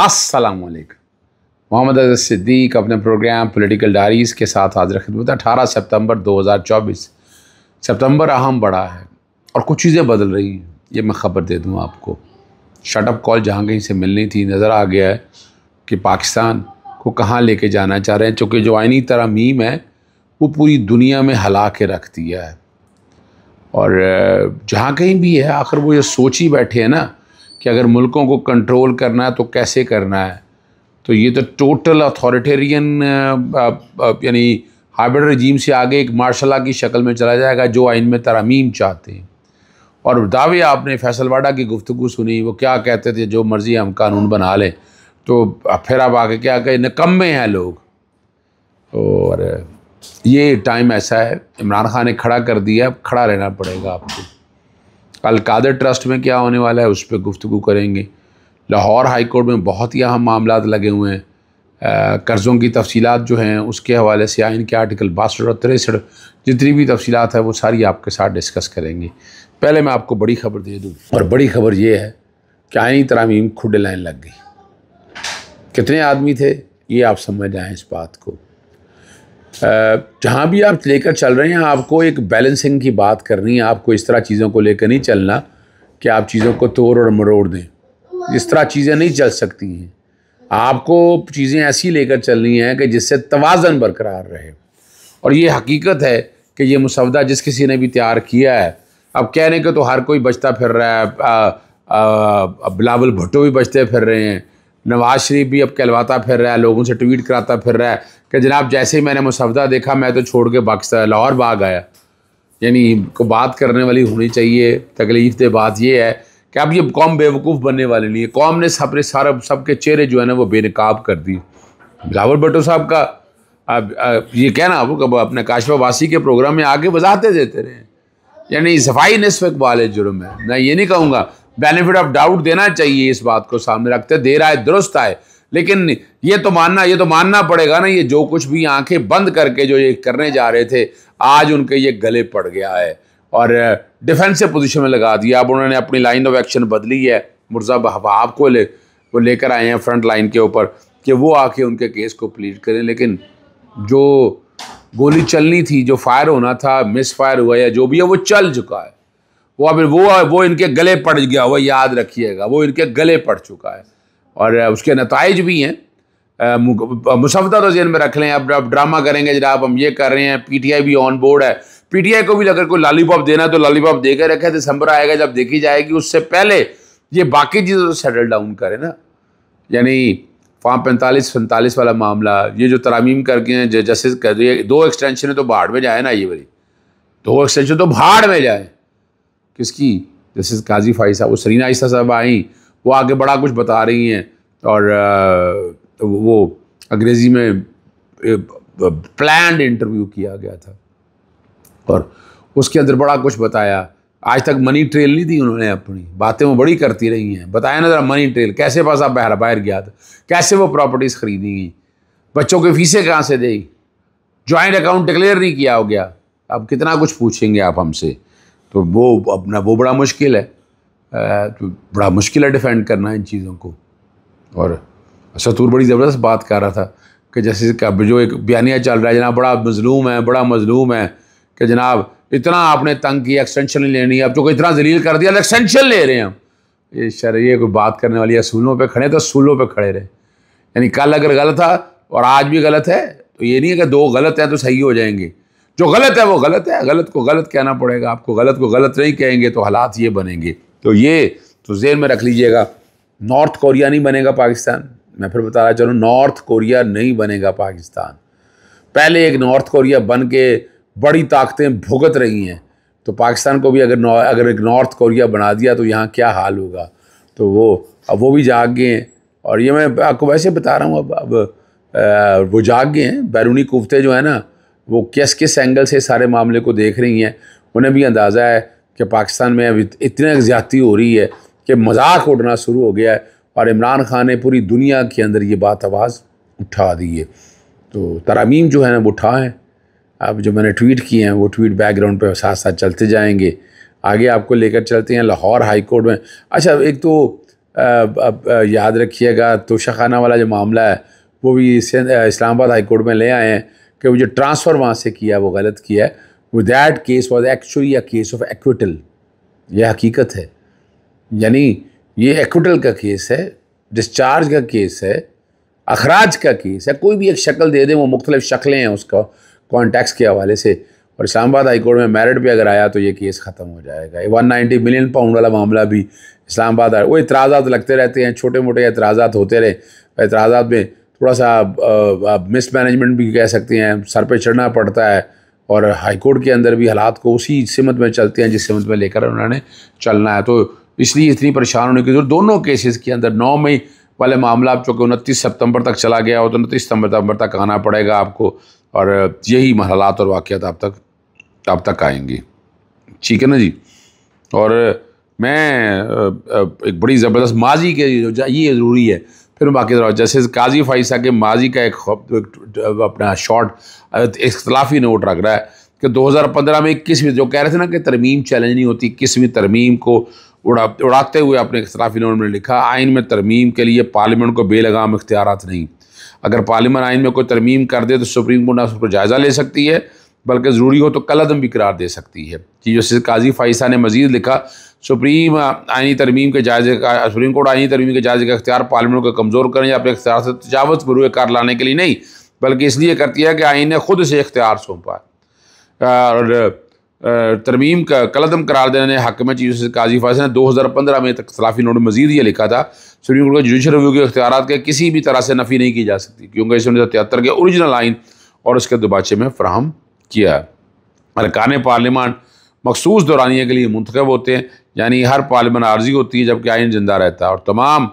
अस्सलाम मोहम्मद अजर सिद्दीक अपने प्रोग्राम पॉलिटिकल डायरीज़ के साथ हाजिर खिदमत अठारह सितंबर 2024 सितंबर अहम बड़ा है और कुछ चीज़ें बदल रही हैं ये मैं ख़बर दे दूँ आपको शटअप कॉल जहाँ कहीं से मिलनी थी नज़र आ गया है कि पाकिस्तान को कहाँ लेके जाना चाह रहे हैं चूँकि जो आइनी तरमीम है वो पूरी दुनिया में हला के रख दिया है और जहाँ कहीं भी है आखिर वो ये सोच ही बैठे हैं ना कि अगर मुल्कों को कंट्रोल करना है तो कैसे करना है तो ये तो टोटल अथॉरिटेरियन यानी हाइब्रिड रजीम से आगे एक मार्शाला की शक्ल में चला जाएगा जो आइन में तरमीम चाहते हैं और दावे आपने फैसलवाडा की गुफ्तु सुनी वो क्या कहते थे जो मर्ज़ी हम कानून बना लें तो फिर आप आगे क्या कहें निकम्मे हैं लोग और ये टाइम ऐसा है इमरान खान ने खड़ा कर दिया अब खड़ा रहना पड़ेगा आपको कल कादर ट्रस्ट में क्या होने वाला है उस पर गुफ्तु करेंगे लाहौर हाई कोर्ट में बहुत ही अहम मामला लगे हुए हैं कर्ज़ों की तफसीत जो हैं उसके हवाले से आइन के आर्टिकल बासठ और तिरसठ जितनी भी तफसीत है वो सारी आपके साथ डिस्कस करेंगे पहले मैं आपको बड़ी खबर दे दूँ और बड़ी खबर ये है कि आइनी तरामीम खुड लाइन लग गई कितने आदमी थे ये आप समझ आएँ इस बात को जहाँ भी आप लेकर चल रहे हैं आपको एक बैलेंसिंग की बात करनी है आपको इस तरह चीज़ों को लेकर नहीं चलना कि आप चीज़ों को तोड़ और मरोड़ दें इस तरह चीज़ें नहीं चल सकती हैं आपको चीज़ें ऐसी लेकर चलनी हैं कि जिससे तोज़न बरकरार रहे और ये हकीकत है कि ये मुसवदा जिस किसी ने भी तैयार किया है अब कहने के तो हर कोई बचता फिर रहा है बिलावल भुट्टो भी बचते फिर रहे हैं नवाज शरीफ भी अब कहलवाता फिर रहा है लोगों से ट्वीट कराता फिर रहा है कि जनाब जैसे ही मैंने मुसवदा देखा मैं तो छोड़ के पाकिस्तान लाहौर बाग आया यानी को बात करने वाली होनी चाहिए तकलीफ दे बात यह है कि अब ये कौम बेवकूफ़ बनने वाले नहीं है कौम ने अपने सारा सबके चेहरे जो है ना वो बेनकाब कर दिए बिलावर भट्टो साहब का अब, ये कहना वो कब अपने काशवा वासी के प्रोग्राम में आगे बजाते देते रहे यानी सफाई नस्फ इकबाल जुर्म है मैं ये नहीं कहूँगा बेनिफिट ऑफ डाउट देना चाहिए इस बात को सामने रखते दे रहा है दुरुस्त आए लेकिन ये तो मानना ये तो मानना पड़ेगा ना ये जो कुछ भी आंखें बंद करके जो ये करने जा रहे थे आज उनके ये गले पड़ गया है और डिफेंसिव पोजीशन में लगा दिया अब उन्होंने अपनी लाइन ऑफ एक्शन बदली है मुर्जा बहबाब को ले वो लेकर आए हैं फ्रंट लाइन के ऊपर कि वो आके उनके केस को प्लीट करें लेकिन जो गोली चलनी थी जो फायर होना था मिस फायर हुआ या जो भी है वो चल चुका है वो अभी वो वो इनके गले पड़ गया वो याद रखिएगा वो इनके गले पड़ चुका है और उसके नतज भी हैं मुसवदा तो जेन में रख लें अब आप ड्रामा करेंगे जनाब हम ये कर रहे हैं पीटीआई भी ऑन बोर्ड है पीटीआई को भी अगर कोई लॉलीपॉप देना है तो लॉलीपॉप दे के रखे दिसंबर आएगा जब देखी जाएगी उससे पहले ये बाकी चीज़ें तो सेटल डाउन करें ना यानी फार्म पैंतालीस पैंतालीस वाला मामला ये जो तरामीम करके हैं जस्टिस कर दो एक्सटेंशन तो बाढ़ में जाए ना ये बड़ी दो एक्सटेंशन तो भाड़ में जाए किसकी जैसे काजी फाई साहब वो सरीना आहिस्ता साहब आई वो आगे बड़ा कुछ बता रही हैं और तो वो अंग्रेज़ी में प्लान इंटरव्यू किया गया था और उसके अंदर बड़ा कुछ बताया आज तक मनी ट्रेल नहीं दी उन्होंने अपनी बातें वो बड़ी करती रही हैं बताया ना ज़रा मनी ट्रेल कैसे पास आप बाहर बाहर गया था कैसे वो प्रॉपर्टीज़ खरीदी गई बच्चों की फीसें कहाँ से दी ज्वाइंट अकाउंट डिक्लेयर नहीं किया हो गया अब कितना कुछ पूछेंगे आप हमसे तो वो अपना वो बड़ा मुश्किल है तो बड़ा मुश्किल है डिफेंड करना इन चीज़ों को और सतूर बड़ी ज़बरदस्त बात कर रहा था कि जैसे जो एक बयानिया चल रहा है जनाब बड़ा मजलूम है बड़ा मजलूम है कि जनाब इतना आपने तंग किया एक्सटेंशन नहीं लेनी है अब तो इतना जलील कर दिया एक्सटेंशन ले रहे हैं हम ये शर ये कोई बात करने वाली असूलों पर खड़े तो असूलों पर खड़े रहे यानी कल अगर गलत था और आज भी गलत है तो ये नहीं है कि दो गलत हैं तो सही हो जाएंगे जो गलत है वो गलत है गलत को गलत कहना पड़ेगा आपको गलत को गलत नहीं कहेंगे तो हालात ये बनेंगे तो ये तो जेन में रख लीजिएगा नॉर्थ कोरिया नहीं बनेगा पाकिस्तान मैं फिर बता रहा चलूँ नॉर्थ कोरिया नहीं बनेगा पाकिस्तान पहले एक नॉर्थ कोरिया बन के बड़ी ताकतें भुगत रही हैं तो पाकिस्तान को भी अगर अगर एक नॉर्थ कोरिया बना दिया तो यहाँ क्या हाल होगा तो वो अब वो भी जाग गए हैं और ये मैं आपको वैसे बता रहा हूँ अब अब आ, वो जाग गए हैं बैरूनी कुवते जो है ना वो किस किस एंगल से सारे मामले को देख रही हैं उन्हें भी अंदाज़ा है कि पाकिस्तान में अब इतने ज़्यादती हो रही है कि मजाक उड़ना शुरू हो गया है और इमरान खान ने पूरी दुनिया के अंदर ये बात आवाज़ उठा दी है तो तरामीम जो है ना वो उठाएँ अब जो मैंने ट्वीट किए हैं वो ट्वीट बैकग्राउंड पर साथ साथ चलते जाएँगे आगे आपको लेकर चलते हैं लाहौर हाई कोर्ट में अच्छा एक तो अब, आ, याद रखिएगा तोशाखाना वाला जो मामला है वो भी इस्लामाबाद हाई कोर्ट में ले आए हैं कि वो जो ट्रांसफ़र वहाँ से किया वो गलत किया है वो that case was actually a case of acquittal यह हकीकत है यानी ये एक्विटल का केस है डिस्चार्ज का केस है अखराज का केस है कोई भी एक शक्ल दे दें वो मुख्तलिफ शक्लें हैं उसका कॉन्टैक्स के हवाले से और इस्लामाबाद हाई कोर्ट में मेरिट भी अगर आया तो ये केस ख़त्म हो जाएगा वन नाइन्टी मिलियन पाउंड वाला मामला भी इस्लामाबाद वो इतराज़ात लगते रहते हैं छोटे मोटे एतराज़ात होते रहे एतराज़ात में थोड़ा सा आप मिसमैनेजमेंट भी कह सकते हैं सर पे चढ़ना पड़ता है और हाईकोर्ट के अंदर भी हालात को उसी सिमत में चलते हैं जिस सिमत में लेकर उन्होंने चलना है तो इसलिए इतनी परेशान होने की जरूरत दोनों केसेस के अंदर नौ मई वाले मामला आप चूँकि उनतीस सितंबर तक चला गया हो तो उनतीस सितंबर तक आना पड़ेगा आपको और यही हालात और वाक़ात आप तक आप तक आएंगे ठीक है ना जी और मैं एक बड़ी ज़बरदस्त माजी के ये ज़रूरी है फिर मैं बाकी तरफ जैसे काजी फाइसा के माजी का एक अपना शॉर्ट इख्तलाफी नोट रख रहा है कि 2015 में इक्कीसवीं जो कह रहे थे ना कि तरमीम चैलेंज नहीं होती इक्कीसवीं तरमीम को उड़ा उड़ाते हुए अपने इख्तलाफी नोट में लिखा आइन में तरमीम के लिए पार्लियामेंट को बेलगाम इख्तियार नहीं अगर पार्लियामेंट आइन में कोई तरमीम कर दे तो सुप्रीम कोर्ट ना उसको जायज़ा ले सकती है बल्कि ज़रूरी हो तो कलदम भी करार दे सकती है कि जो काजी फ़ाइसा ने मज़ीद लिखा सुप्रीम आइनी तरमीम के जायजे का सुप्रीम कोर्ट आइनी तरमीम के जायजे का अख्तियार पार्लियामेंट को कमज़ोर करें या अपने अख्तियार से तजावत बरूए कार लाने के लिए नहीं बल्कि इसलिए करती है कि आइन ने खुद से इख्तियार सौंपा और तरमीम का कलदम करार देने हक में चीज़ काजी फैसल ने दो हज़ार पंद्रह में तलाफी नोट मजीद ये लिखा था सुप्रीम कोर्ट के जुडिशल रिव्यू के अख्तियार के किसी भी तरह से नफ़ी नहीं की जा सकती क्योंकि इसे उन्नीस सौ तिहत्तर के औरिजिनल आइन और उसके दुबाचे में फ्राहम किया है अरकान पार्लियामान मखसूस दौरानिया के लिए मंतखब होते हैं यानी हर पालमन आर्जी होती है जबकि आइन जिंदा रहता है और तमाम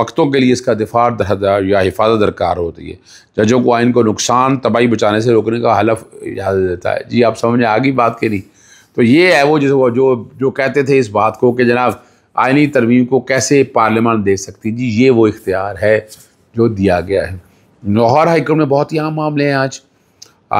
वक्तों के लिए इसका दिफा या हिफाजत दरकार होती है जजों को आइन को नुकसान तबाही बचाने से रोकने का हलफ इजाज़त देता है जी आप समझ आ गई बात के लिए तो ये है वो जिस वो जो जो कहते थे इस बात को कि जनाब आइनी तरमीम को कैसे पार्लियामान दे सकती जी ये वो इख्तियार है जो दिया गया है लाहौर हाईकोर्ट में बहुत ही आम मामले हैं आज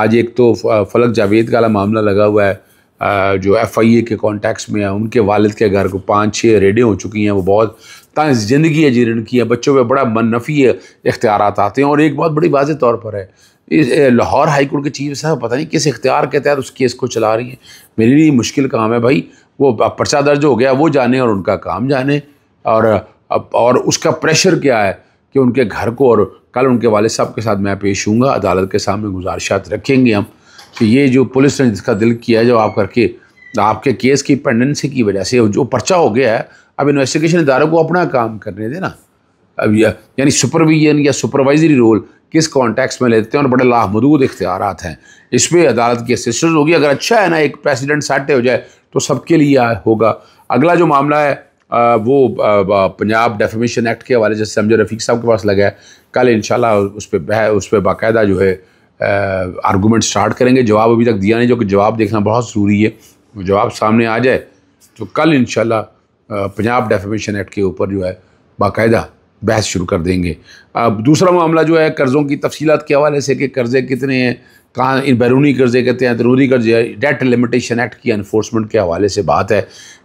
आज एक तो फलक जावेद का मामला लगा हुआ है जो एफ आई ए के कॉन्टैक्ट्स में है उनके वालद के घर को पाँच छः रेडें हो चुकी हैं वो बहुत तंज ज़िंदगी है जी की है बच्चों में बड़ा मनफी इख्तियार आते हैं और एक बहुत बड़ी वाज तौर पर है लाहौर हाईकोर्ट के चीफ साहब पता नहीं किस इख्तियार के तहत उस केस को चला रही हैं मेरे लिए मुश्किल काम है भाई वो पर्चा दर्ज हो गया वो जाने और उनका काम जाने और अब और उसका प्रेशर क्या है कि उनके घर को और कल उनके वाले साहब के साथ मैं पेश हूँगा अदालत के सामने गुजारिशात रखेंगे हम कि ये जो पुलिस ने जिसका दिल किया जब आप करके आपके केस की पेंडेंसी की वजह से जो पर्चा हो गया है अब इन्वेस्टिगेशन इदारों को अपना काम करने देना अब या, यानी सुपरविजन या सुपरवाइजरी रोल किस कॉन्टेक्स्ट में लेते हैं और बड़े लाहमदूद इख्तियार हैं इस पर अदालत की असिस्टेंस होगी अगर अच्छा है ना एक प्रेसिडेंट साटे हो जाए तो सबके लिए होगा अगला जो मामला है आ, वो पंजाब डेफेमेशन एक्ट के हवाले से समझो रफ़ीक साहब के पास लगा है कल इन उस पर बह उस पर बाकायदा जो है आर्गूमेंट स्टार्ट करेंगे जवाब अभी तक दिया नहीं जो कि जवाब देखना बहुत ज़रूरी है जवाब सामने आ जाए तो कल इन पंजाब डेफेमेशन एक्ट के ऊपर जो है बाकायदा बहस शुरू कर देंगे अब दूसरा मामला जो है कर्ज़ों की तफसीत के हवाले से कि कर्ज़े कितने हैं कहाँ इन बैरूनी कर्ज़े कहते हैं अंदरूनी कर्जे डेट लिमिटेशन एक्ट की इन्फोर्समेंट के हवाले से बात है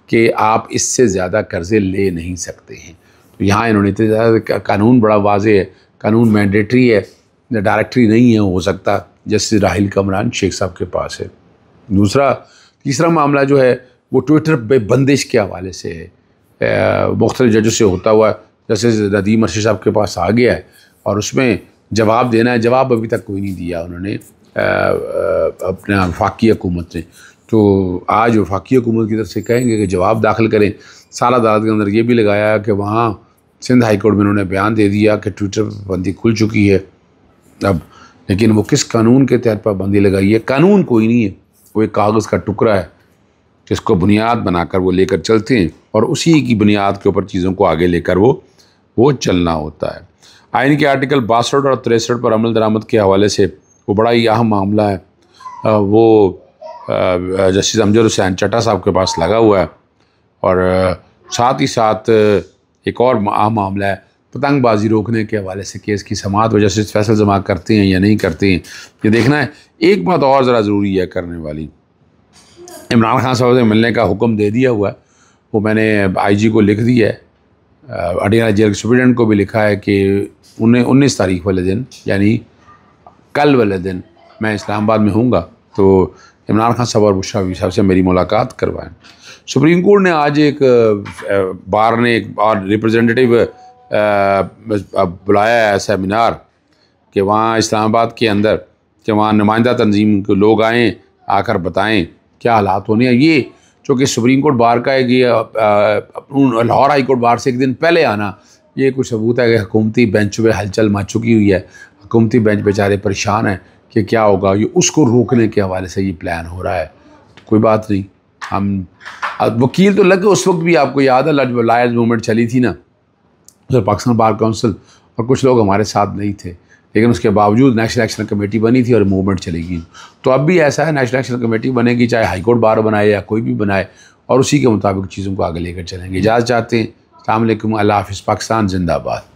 कि आप इससे ज़्यादा कर्ज़े ले नहीं सकते हैं तो यहाँ इन्होंने इतने ज़्यादा कानून बड़ा वाज है कानून मैंडेटरी है डायरेक्टरी नहीं है हो सकता जस्टिस राहिल कमरान शेख साहब के पास है दूसरा तीसरा मामला जो है वो ट्विटर पे बंदिश के हवाले से है मुख्तलि जजों से होता हुआ जैसे नदीम अर्शी साहब के पास आ गया है और उसमें जवाब देना है जवाब अभी तक कोई नहीं दिया उन्होंने अपना वफाकी हुकूमत ने तो आज वफाकी हुकूमत की तरफ से कहेंगे कि जवाब दाखिल करें सारा अदालत के अंदर ये भी लगाया कि वहाँ सिंध हाई कोर्ट में उन्होंने बयान दे दिया कि ट्विटर पर पाबंदी खुल चुकी है अब लेकिन वो किस कानून के तहत पाबंदी लगाई है कानून कोई नहीं है वो एक कागज़ का टुकड़ा है जिसको बुनियाद बनाकर वो लेकर चलते हैं और उसी की बुनियाद के ऊपर चीज़ों को आगे लेकर वो वो चलना होता है आइन के आर्टिकल बासठ और तिरसठ पर अमल दरामद के हवाले से वो बड़ा ही अहम मामला है वो जस्टिस अमजद हुसैन चटा साहब के पास लगा हुआ है और साथ ही साथ एक और अहम मामला है पतंगबाजी तो रोकने के हवाले से केस की समात व जस्टिस फैसल जमा करते हैं या नहीं करते हैं ये देखना है एक बात और ज़रा ज़रूरी है करने वाली इमरान खान साहब से मिलने का हुक्म दे दिया हुआ है वो मैंने आई जी को लिख दिया है अडियाला जेल सुप्रिटेंडेंट को भी लिखा है कि उन्हें उन्नीस तारीख वाले दिन यानी कल वाले दिन मैं इस्लामाबाद में हूँगा तो इमरान खान साहब और बुशरा साहब से मेरी मुलाकात करवाएं सुप्रीम कोर्ट ने आज एक बार ने एक बार रिप्रेजेंटेटिव बुलाया है सेमिनार कि वहाँ इस्लामाबाद के अंदर कि वहाँ नुमाइंदा तंजीम के लोग आएँ आकर बताएँ क्या हालात होने हैं ये चूँकि सुप्रीम कोर्ट बार का एक ये लाहौर हाई कोर्ट बार से एक दिन पहले आना ये कुछ सबूत है कि हकूमती बेंच पर हलचल मच चुकी हुई है हकूमती बेंच बेचारे परेशान हैं कि क्या होगा ये उसको रोकने के हवाले से ये प्लान हो रहा है तो कोई बात नहीं हम वकील तो लगे उस वक्त भी आपको याद है लायर्स मूवमेंट चली थी ना उधर पाकिस्तान बार काउंसिल और कुछ लोग हमारे साथ नहीं थे लेकिन उसके बावजूद नेशनल एक्शन कमेटी बनी थी और मूवमेंट चलेगी तो अब भी ऐसा है नेशनल एक्शन कमेटी बनेगी चाहे हाईकोर्ट बार बनाए या कोई भी बनाए और उसी के मुताबिक चीज़ों को आगे लेकर चलेंगे इजाज़ चाहते हैं अल्लाह हाफ़ पाकिस्तान जिंदाबाद